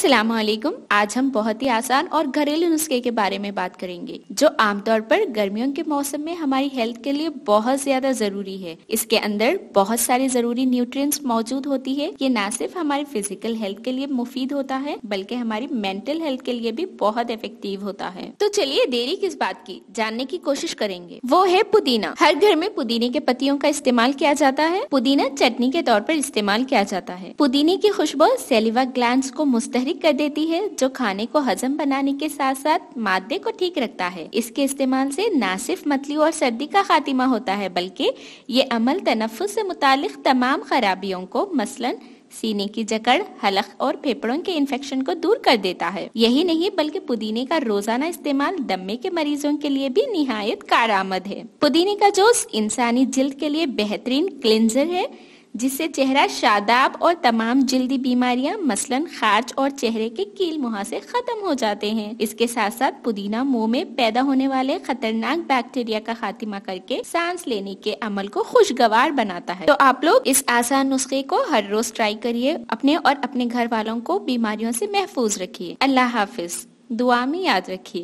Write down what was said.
अस्सलाम वालेकुम आज हम बहुत ही आसान और घरेलू नुस्खे के बारे में बात करेंगे जो आमतौर पर गर्मियों के मौसम में हमारी हेल्थ के लिए बहुत ज्यादा जरूरी है इसके अंदर बहुत सारे जरूरी न्यूट्रिएंट्स मौजूद होती है ये ना सिर्फ हमारे फिजिकल हेल्थ के लिए मुफीद होता है बल्कि हमारी मेंटल हेल्थ के लिए भी बहुत इफेक्टिव होता है तो चलिए देरी किस बात की जानने की कोशिश करेंगे वो है पुदीना हर घर में पुदीने के पत्तियों का इस्तेमाल किया जाता है पुदीना चटनी के तौर पर इस्तेमाल किया जाता है पुदीने की खुशबू सेलिवा ग्लैंड को मुस्तहरी संतुलित कर देती है जो खाने को हजम बनाने के साथ साथ मादे को ठीक रखता है इसके इस्तेमाल से न सिर्फ मतली और सर्दी का खात्मा होता है बल्कि ये अमल तनफुस से मुतल तमाम खराबियों को मसलन सीने की जकड़ हलक और फेफड़ों के इन्फेक्शन को दूर कर देता है यही नहीं बल्कि पुदीने का रोजाना इस्तेमाल दम्मे के मरीजों के लिए भी निहायत कार है पुदीने का जूस इंसानी जिल्द के लिए बेहतरीन क्लिनजर है जिससे चेहरा शादाब और तमाम जल्दी बीमारियां मसलन खाज और चेहरे के कील मुहा खत्म हो जाते हैं इसके साथ साथ पुदीना मुंह में पैदा होने वाले खतरनाक बैक्टीरिया का खात्मा करके सांस लेने के अमल को खुशगवार बनाता है तो आप लोग इस आसान नुस्खे को हर रोज ट्राई करिए अपने और अपने घर वालों को बीमारियों से महफूज रखिए अल्लाह हाफिज दुआ में याद रखिए